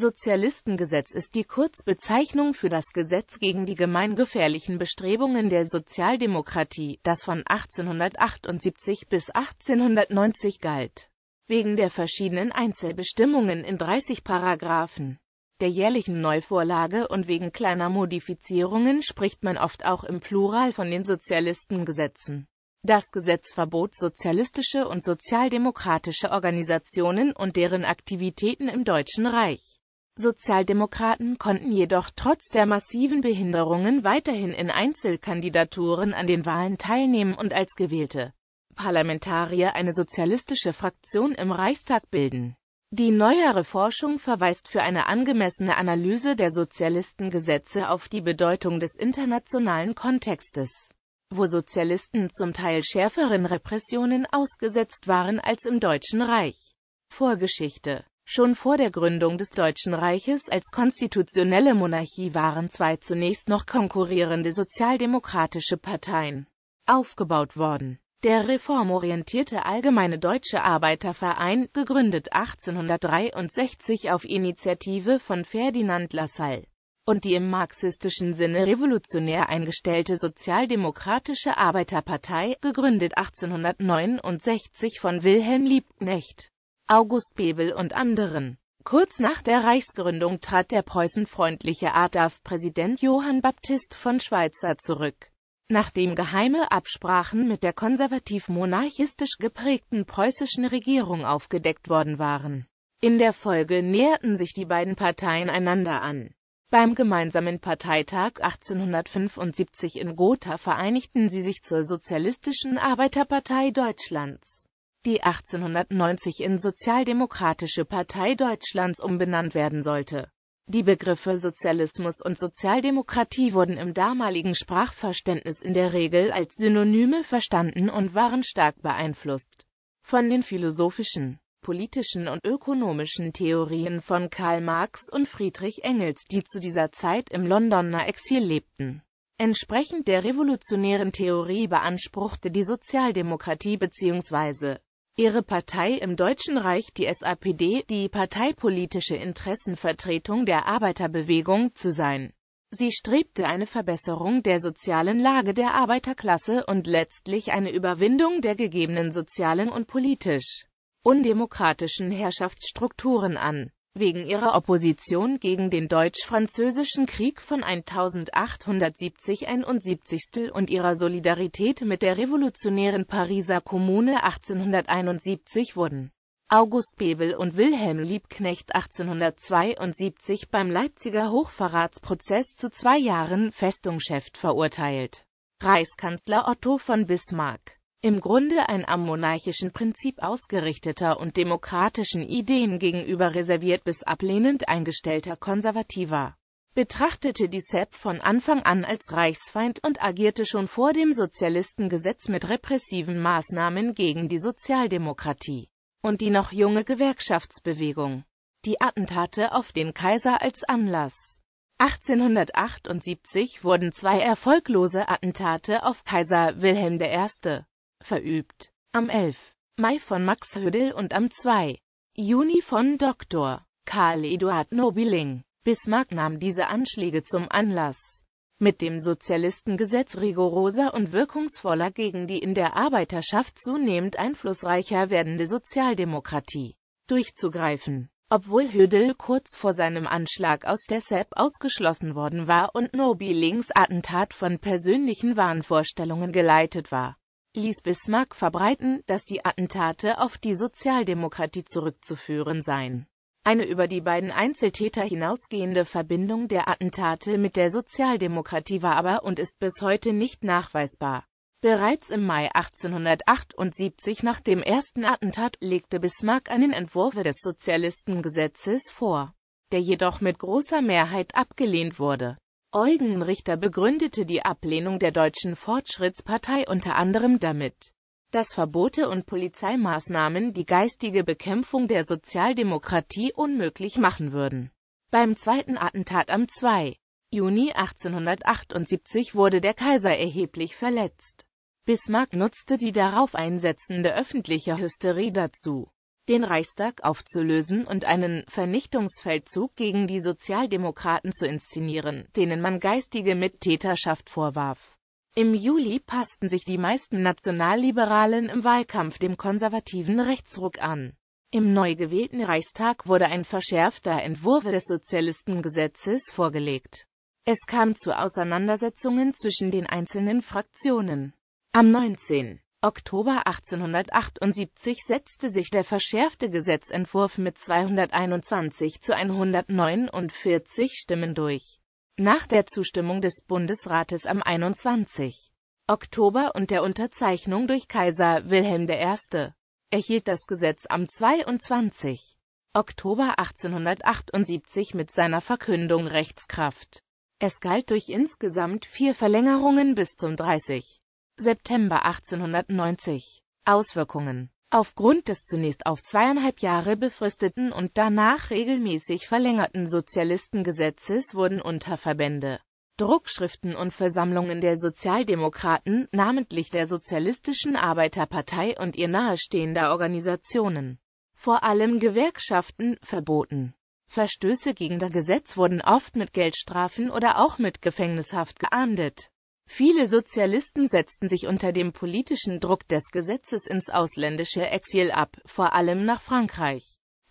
Sozialistengesetz ist die Kurzbezeichnung für das Gesetz gegen die gemeingefährlichen Bestrebungen der Sozialdemokratie, das von 1878 bis 1890 galt. Wegen der verschiedenen Einzelbestimmungen in 30 Paragraphen der jährlichen Neuvorlage und wegen kleiner Modifizierungen spricht man oft auch im Plural von den Sozialistengesetzen. Das Gesetz verbot sozialistische und sozialdemokratische Organisationen und deren Aktivitäten im Deutschen Reich. Sozialdemokraten konnten jedoch trotz der massiven Behinderungen weiterhin in Einzelkandidaturen an den Wahlen teilnehmen und als gewählte Parlamentarier eine sozialistische Fraktion im Reichstag bilden. Die neuere Forschung verweist für eine angemessene Analyse der Sozialistengesetze auf die Bedeutung des internationalen Kontextes, wo Sozialisten zum Teil schärferen Repressionen ausgesetzt waren als im Deutschen Reich. Vorgeschichte Schon vor der Gründung des Deutschen Reiches als konstitutionelle Monarchie waren zwei zunächst noch konkurrierende sozialdemokratische Parteien aufgebaut worden. Der reformorientierte Allgemeine Deutsche Arbeiterverein, gegründet 1863 auf Initiative von Ferdinand Lassalle, und die im marxistischen Sinne revolutionär eingestellte Sozialdemokratische Arbeiterpartei, gegründet 1869 von Wilhelm Liebknecht. August Bebel und anderen. Kurz nach der Reichsgründung trat der preußenfreundliche ADAF-Präsident Johann Baptist von Schweizer zurück. Nachdem geheime Absprachen mit der konservativ-monarchistisch geprägten preußischen Regierung aufgedeckt worden waren. In der Folge näherten sich die beiden Parteien einander an. Beim gemeinsamen Parteitag 1875 in Gotha vereinigten sie sich zur Sozialistischen Arbeiterpartei Deutschlands die 1890 in Sozialdemokratische Partei Deutschlands umbenannt werden sollte. Die Begriffe Sozialismus und Sozialdemokratie wurden im damaligen Sprachverständnis in der Regel als Synonyme verstanden und waren stark beeinflusst von den philosophischen, politischen und ökonomischen Theorien von Karl Marx und Friedrich Engels, die zu dieser Zeit im Londoner Exil lebten. Entsprechend der revolutionären Theorie beanspruchte die Sozialdemokratie bzw ihre Partei im Deutschen Reich, die SAPD, die parteipolitische Interessenvertretung der Arbeiterbewegung zu sein. Sie strebte eine Verbesserung der sozialen Lage der Arbeiterklasse und letztlich eine Überwindung der gegebenen sozialen und politisch undemokratischen Herrschaftsstrukturen an wegen ihrer Opposition gegen den Deutsch-Französischen Krieg von 1870-71 und ihrer Solidarität mit der revolutionären Pariser Kommune 1871 wurden August Bebel und Wilhelm Liebknecht 1872 beim Leipziger Hochverratsprozess zu zwei Jahren Festungschef verurteilt. Reichskanzler Otto von Bismarck im Grunde ein am monarchischen Prinzip ausgerichteter und demokratischen Ideen gegenüber reserviert bis ablehnend eingestellter Konservativer, betrachtete die SEP von Anfang an als Reichsfeind und agierte schon vor dem Sozialistengesetz mit repressiven Maßnahmen gegen die Sozialdemokratie und die noch junge Gewerkschaftsbewegung. Die Attentate auf den Kaiser als Anlass 1878 wurden zwei erfolglose Attentate auf Kaiser Wilhelm I verübt. Am 11. Mai von Max Hödel und am 2. Juni von Dr. Karl Eduard Nobiling. Bismarck nahm diese Anschläge zum Anlass, mit dem Sozialistengesetz rigoroser und wirkungsvoller gegen die in der Arbeiterschaft zunehmend einflussreicher werdende Sozialdemokratie durchzugreifen. Obwohl Hödel kurz vor seinem Anschlag aus der SEP ausgeschlossen worden war und Nobilings Attentat von persönlichen Wahnvorstellungen geleitet war, ließ Bismarck verbreiten, dass die Attentate auf die Sozialdemokratie zurückzuführen seien. Eine über die beiden Einzeltäter hinausgehende Verbindung der Attentate mit der Sozialdemokratie war aber und ist bis heute nicht nachweisbar. Bereits im Mai 1878 nach dem ersten Attentat legte Bismarck einen Entwurf des Sozialistengesetzes vor, der jedoch mit großer Mehrheit abgelehnt wurde Eugen Richter begründete die Ablehnung der Deutschen Fortschrittspartei unter anderem damit, dass Verbote und Polizeimaßnahmen die geistige Bekämpfung der Sozialdemokratie unmöglich machen würden. Beim zweiten Attentat am 2. Juni 1878 wurde der Kaiser erheblich verletzt. Bismarck nutzte die darauf einsetzende öffentliche Hysterie dazu, den Reichstag aufzulösen und einen Vernichtungsfeldzug gegen die Sozialdemokraten zu inszenieren, denen man geistige Mittäterschaft vorwarf. Im Juli passten sich die meisten Nationalliberalen im Wahlkampf dem konservativen Rechtsruck an. Im neu gewählten Reichstag wurde ein verschärfter Entwurf des Sozialistengesetzes vorgelegt. Es kam zu Auseinandersetzungen zwischen den einzelnen Fraktionen. Am 19. Oktober 1878 setzte sich der verschärfte Gesetzentwurf mit 221 zu 149 Stimmen durch. Nach der Zustimmung des Bundesrates am 21. Oktober und der Unterzeichnung durch Kaiser Wilhelm I. erhielt das Gesetz am 22. Oktober 1878 mit seiner Verkündung Rechtskraft. Es galt durch insgesamt vier Verlängerungen bis zum 30. September 1890. Auswirkungen Aufgrund des zunächst auf zweieinhalb Jahre befristeten und danach regelmäßig verlängerten Sozialistengesetzes wurden Unterverbände, Druckschriften und Versammlungen der Sozialdemokraten, namentlich der Sozialistischen Arbeiterpartei und ihr nahestehender Organisationen, vor allem Gewerkschaften, verboten. Verstöße gegen das Gesetz wurden oft mit Geldstrafen oder auch mit Gefängnishaft geahndet. Viele Sozialisten setzten sich unter dem politischen Druck des Gesetzes ins ausländische Exil ab, vor allem nach Frankreich,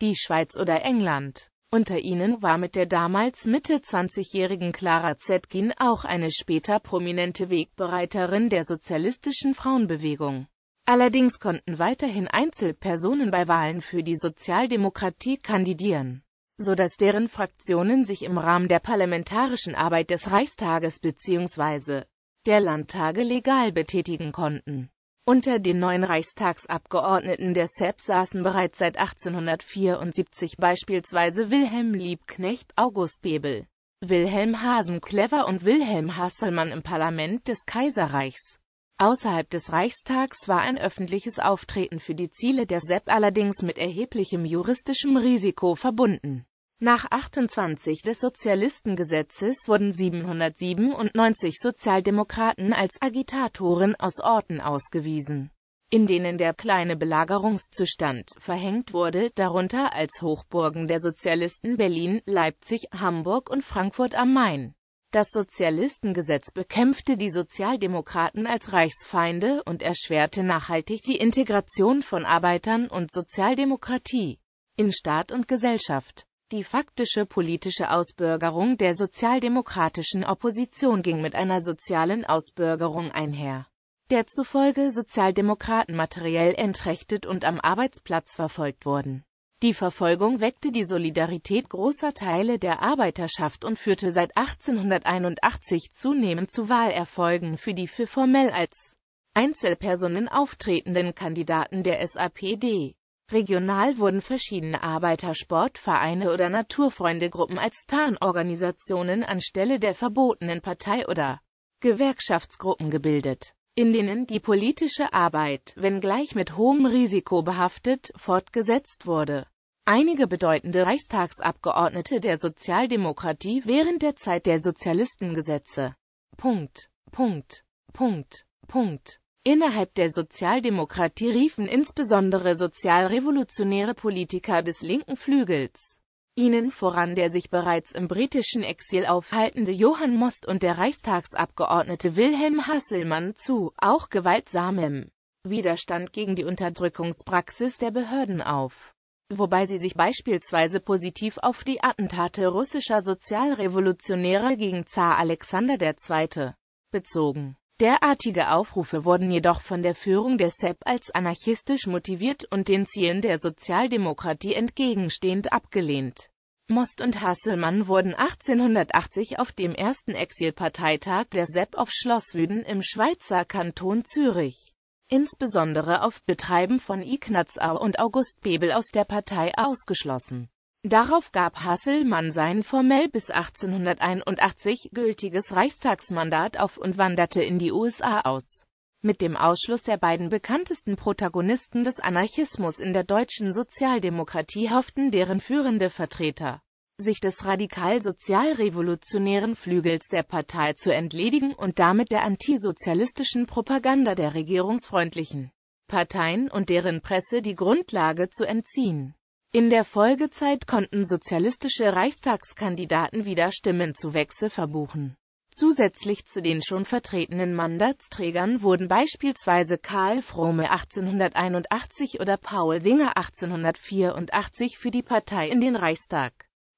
die Schweiz oder England. Unter ihnen war mit der damals Mitte 20-jährigen Clara Zetkin auch eine später prominente Wegbereiterin der sozialistischen Frauenbewegung. Allerdings konnten weiterhin Einzelpersonen bei Wahlen für die Sozialdemokratie kandidieren, so dass deren Fraktionen sich im Rahmen der parlamentarischen Arbeit des Reichstages bzw der Landtage legal betätigen konnten. Unter den neuen Reichstagsabgeordneten der SEP saßen bereits seit 1874 beispielsweise Wilhelm Liebknecht, August Bebel, Wilhelm Hasenclever und Wilhelm Hasselmann im Parlament des Kaiserreichs. Außerhalb des Reichstags war ein öffentliches Auftreten für die Ziele der SEP allerdings mit erheblichem juristischem Risiko verbunden. Nach 28 des Sozialistengesetzes wurden 797 Sozialdemokraten als Agitatoren aus Orten ausgewiesen, in denen der kleine Belagerungszustand verhängt wurde, darunter als Hochburgen der Sozialisten Berlin, Leipzig, Hamburg und Frankfurt am Main. Das Sozialistengesetz bekämpfte die Sozialdemokraten als Reichsfeinde und erschwerte nachhaltig die Integration von Arbeitern und Sozialdemokratie in Staat und Gesellschaft. Die faktische politische Ausbürgerung der sozialdemokratischen Opposition ging mit einer sozialen Ausbürgerung einher, der zufolge Sozialdemokraten materiell entrechtet und am Arbeitsplatz verfolgt wurden. Die Verfolgung weckte die Solidarität großer Teile der Arbeiterschaft und führte seit 1881 zunehmend zu Wahlerfolgen für die für formell als Einzelpersonen auftretenden Kandidaten der SAPD. Regional wurden verschiedene Arbeitersportvereine oder Naturfreundegruppen als Tarnorganisationen anstelle der verbotenen Partei oder Gewerkschaftsgruppen gebildet, in denen die politische Arbeit, wenngleich mit hohem Risiko behaftet, fortgesetzt wurde. Einige bedeutende Reichstagsabgeordnete der Sozialdemokratie während der Zeit der Sozialistengesetze. Punkt. Punkt. Punkt. Punkt. Innerhalb der Sozialdemokratie riefen insbesondere sozialrevolutionäre Politiker des linken Flügels. Ihnen voran der sich bereits im britischen Exil aufhaltende Johann Most und der Reichstagsabgeordnete Wilhelm Hasselmann zu, auch gewaltsamem Widerstand gegen die Unterdrückungspraxis der Behörden auf wobei sie sich beispielsweise positiv auf die Attentate russischer Sozialrevolutionäre gegen Zar Alexander II. bezogen Derartige Aufrufe wurden jedoch von der Führung der SEP als anarchistisch motiviert und den Zielen der Sozialdemokratie entgegenstehend abgelehnt. Most und Hasselmann wurden 1880 auf dem ersten Exilparteitag der SEP auf Schloss Wüden im Schweizer Kanton Zürich, insbesondere auf Betreiben von Ignaz Au und August Bebel aus der Partei ausgeschlossen Darauf gab Hasselmann sein formell bis 1881 gültiges Reichstagsmandat auf und wanderte in die USA aus. Mit dem Ausschluss der beiden bekanntesten Protagonisten des Anarchismus in der deutschen Sozialdemokratie hofften deren führende Vertreter, sich des radikal-sozialrevolutionären Flügels der Partei zu entledigen und damit der antisozialistischen Propaganda der regierungsfreundlichen Parteien und deren Presse die Grundlage zu entziehen. In der Folgezeit konnten sozialistische Reichstagskandidaten wieder Stimmenzuwächse verbuchen. Zusätzlich zu den schon vertretenen Mandatsträgern wurden beispielsweise Karl Frome 1881 oder Paul Singer 1884 für die Partei in den Reichstag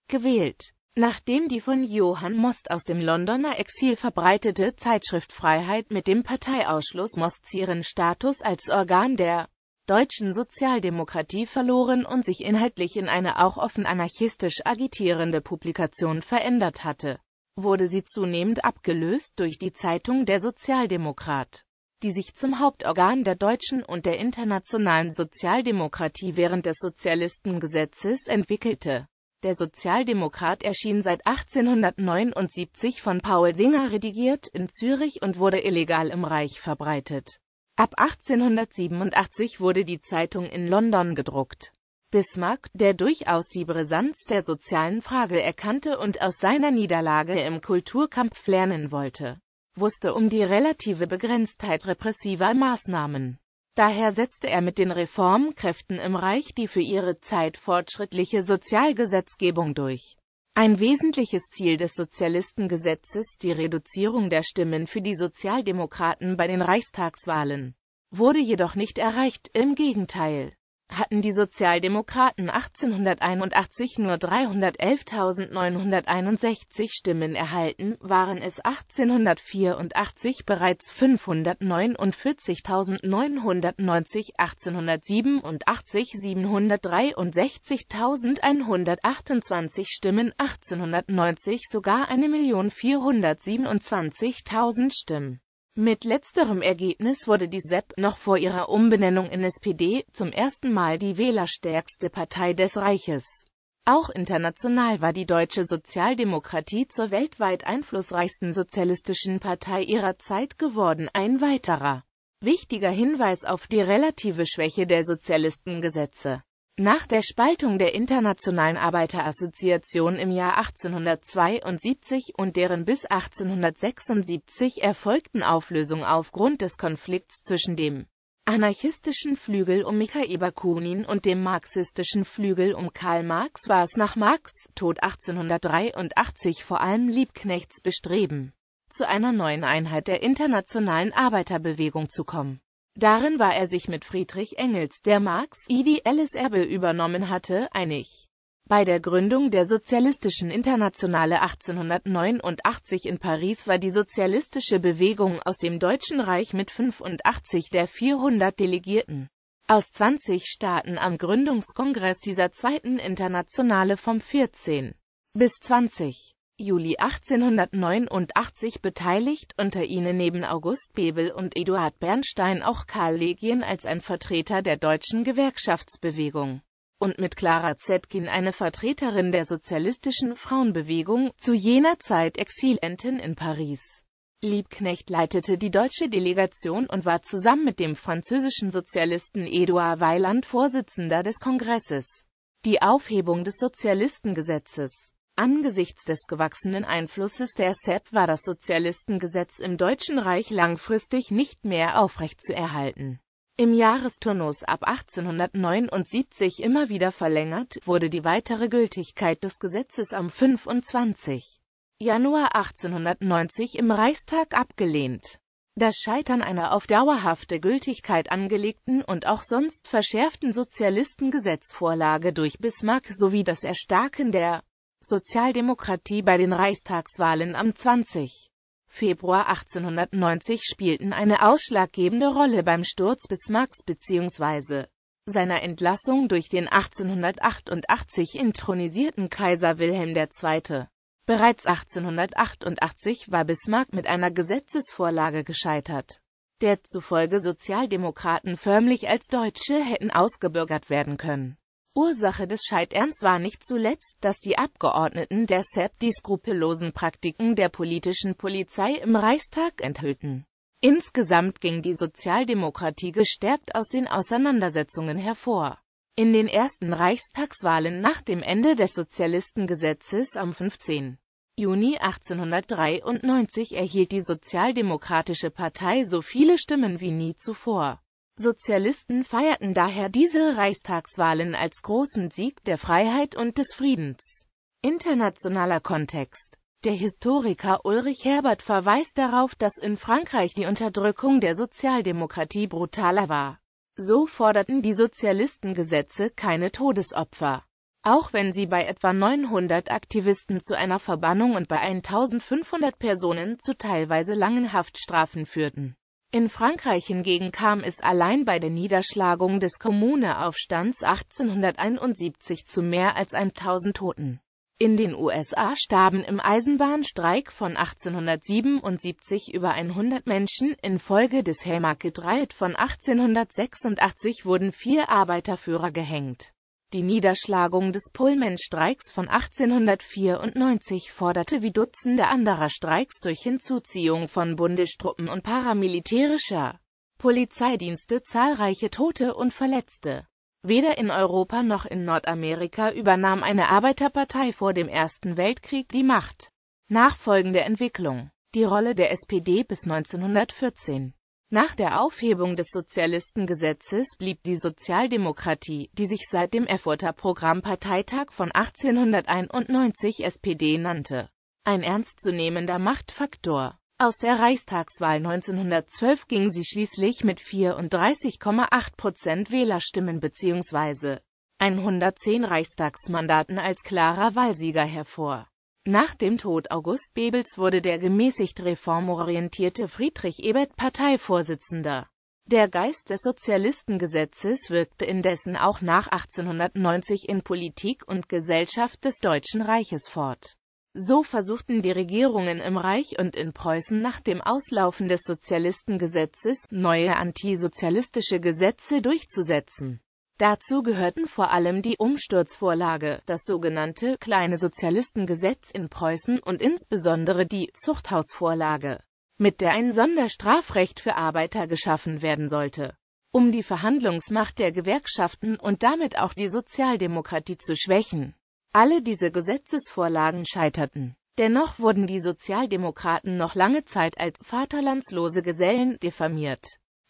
gewählt. Nachdem die von Johann Most aus dem Londoner Exil verbreitete Zeitschrift Freiheit mit dem Parteiausschluss Mosts ihren Status als Organ der deutschen Sozialdemokratie verloren und sich inhaltlich in eine auch offen anarchistisch agitierende Publikation verändert hatte, wurde sie zunehmend abgelöst durch die Zeitung Der Sozialdemokrat, die sich zum Hauptorgan der deutschen und der internationalen Sozialdemokratie während des Sozialistengesetzes entwickelte. Der Sozialdemokrat erschien seit 1879 von Paul Singer redigiert in Zürich und wurde illegal im Reich verbreitet. Ab 1887 wurde die Zeitung in London gedruckt. Bismarck, der durchaus die Brisanz der sozialen Frage erkannte und aus seiner Niederlage im Kulturkampf lernen wollte, wusste um die relative Begrenztheit repressiver Maßnahmen. Daher setzte er mit den Reformkräften im Reich die für ihre Zeit fortschrittliche Sozialgesetzgebung durch. Ein wesentliches Ziel des Sozialistengesetzes, die Reduzierung der Stimmen für die Sozialdemokraten bei den Reichstagswahlen, wurde jedoch nicht erreicht, im Gegenteil hatten die Sozialdemokraten 1881 nur 311.961 Stimmen erhalten, waren es 1884 bereits 549.990, 1887 763.128 Stimmen, 1890 sogar 1.427.000 Stimmen. Mit letzterem Ergebnis wurde die SEP noch vor ihrer Umbenennung in SPD zum ersten Mal die wählerstärkste Partei des Reiches. Auch international war die deutsche Sozialdemokratie zur weltweit einflussreichsten sozialistischen Partei ihrer Zeit geworden. Ein weiterer wichtiger Hinweis auf die relative Schwäche der Sozialistengesetze. Nach der Spaltung der Internationalen Arbeiterassoziation im Jahr 1872 und deren bis 1876 erfolgten Auflösung aufgrund des Konflikts zwischen dem anarchistischen Flügel um Michael Bakunin und dem marxistischen Flügel um Karl Marx war es nach Marx' Tod 1883 vor allem Liebknechts Bestreben, zu einer neuen Einheit der internationalen Arbeiterbewegung zu kommen. Darin war er sich mit Friedrich Engels, der Marx ideelles Erbe übernommen hatte, einig. Bei der Gründung der Sozialistischen Internationale 1889 in Paris war die sozialistische Bewegung aus dem Deutschen Reich mit 85 der 400 Delegierten aus 20 Staaten am Gründungskongress dieser Zweiten Internationale vom 14. bis 20. Juli 1889 beteiligt, unter ihnen neben August Bebel und Eduard Bernstein auch Karl Legien als ein Vertreter der deutschen Gewerkschaftsbewegung und mit Clara Zetkin eine Vertreterin der sozialistischen Frauenbewegung, zu jener Zeit Exilentin in Paris. Liebknecht leitete die deutsche Delegation und war zusammen mit dem französischen Sozialisten Eduard Weiland Vorsitzender des Kongresses. Die Aufhebung des Sozialistengesetzes Angesichts des gewachsenen Einflusses der SEP war das Sozialistengesetz im Deutschen Reich langfristig nicht mehr aufrechtzuerhalten. Im Jahresturnus ab 1879 immer wieder verlängert, wurde die weitere Gültigkeit des Gesetzes am 25. Januar 1890 im Reichstag abgelehnt. Das Scheitern einer auf dauerhafte Gültigkeit angelegten und auch sonst verschärften Sozialistengesetzvorlage durch Bismarck sowie das Erstarken der Sozialdemokratie bei den Reichstagswahlen am 20. Februar 1890 spielten eine ausschlaggebende Rolle beim Sturz Bismarcks bzw. seiner Entlassung durch den 1888 intronisierten Kaiser Wilhelm II. Bereits 1888 war Bismarck mit einer Gesetzesvorlage gescheitert, der zufolge Sozialdemokraten förmlich als Deutsche hätten ausgebürgert werden können. Ursache des Scheiterns war nicht zuletzt, dass die Abgeordneten der SEP die skrupellosen Praktiken der politischen Polizei im Reichstag enthüllten. Insgesamt ging die Sozialdemokratie gestärkt aus den Auseinandersetzungen hervor. In den ersten Reichstagswahlen nach dem Ende des Sozialistengesetzes am 15. Juni 1893 erhielt die Sozialdemokratische Partei so viele Stimmen wie nie zuvor. Sozialisten feierten daher diese Reichstagswahlen als großen Sieg der Freiheit und des Friedens. Internationaler Kontext Der Historiker Ulrich Herbert verweist darauf, dass in Frankreich die Unterdrückung der Sozialdemokratie brutaler war. So forderten die Sozialistengesetze keine Todesopfer. Auch wenn sie bei etwa 900 Aktivisten zu einer Verbannung und bei 1500 Personen zu teilweise langen Haftstrafen führten. In Frankreich hingegen kam es allein bei der Niederschlagung des Kommuneaufstands 1871 zu mehr als 1000 Toten. In den USA starben im Eisenbahnstreik von 1877 über 100 Menschen, infolge des Haymarket Riot von 1886 wurden vier Arbeiterführer gehängt. Die Niederschlagung des Pullman-Streiks von 1894 forderte wie Dutzende anderer Streiks durch Hinzuziehung von Bundestruppen und paramilitärischer Polizeidienste zahlreiche Tote und Verletzte. Weder in Europa noch in Nordamerika übernahm eine Arbeiterpartei vor dem Ersten Weltkrieg die Macht. Nachfolgende Entwicklung Die Rolle der SPD bis 1914 nach der Aufhebung des Sozialistengesetzes blieb die Sozialdemokratie, die sich seit dem Erfurter Programmparteitag von 1891 SPD nannte, ein ernstzunehmender Machtfaktor. Aus der Reichstagswahl 1912 ging sie schließlich mit 34,8 Prozent Wählerstimmen bzw. 110 Reichstagsmandaten als klarer Wahlsieger hervor. Nach dem Tod August Bebels wurde der gemäßigt reformorientierte Friedrich Ebert Parteivorsitzender. Der Geist des Sozialistengesetzes wirkte indessen auch nach 1890 in Politik und Gesellschaft des Deutschen Reiches fort. So versuchten die Regierungen im Reich und in Preußen nach dem Auslaufen des Sozialistengesetzes, neue antisozialistische Gesetze durchzusetzen. Dazu gehörten vor allem die Umsturzvorlage, das sogenannte Kleine Sozialistengesetz in Preußen und insbesondere die Zuchthausvorlage, mit der ein Sonderstrafrecht für Arbeiter geschaffen werden sollte. Um die Verhandlungsmacht der Gewerkschaften und damit auch die Sozialdemokratie zu schwächen. Alle diese Gesetzesvorlagen scheiterten. Dennoch wurden die Sozialdemokraten noch lange Zeit als vaterlandslose Gesellen diffamiert.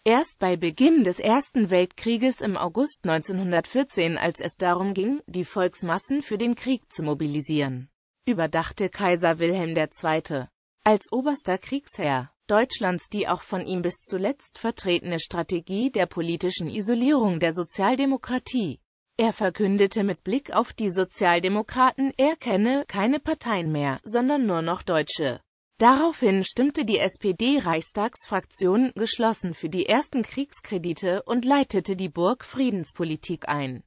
Erst bei Beginn des Ersten Weltkrieges im August 1914, als es darum ging, die Volksmassen für den Krieg zu mobilisieren, überdachte Kaiser Wilhelm II. als oberster Kriegsherr Deutschlands die auch von ihm bis zuletzt vertretene Strategie der politischen Isolierung der Sozialdemokratie. Er verkündete mit Blick auf die Sozialdemokraten, er kenne keine Parteien mehr, sondern nur noch Deutsche Daraufhin stimmte die SPD-Reichstagsfraktion geschlossen für die ersten Kriegskredite und leitete die Burg-Friedenspolitik ein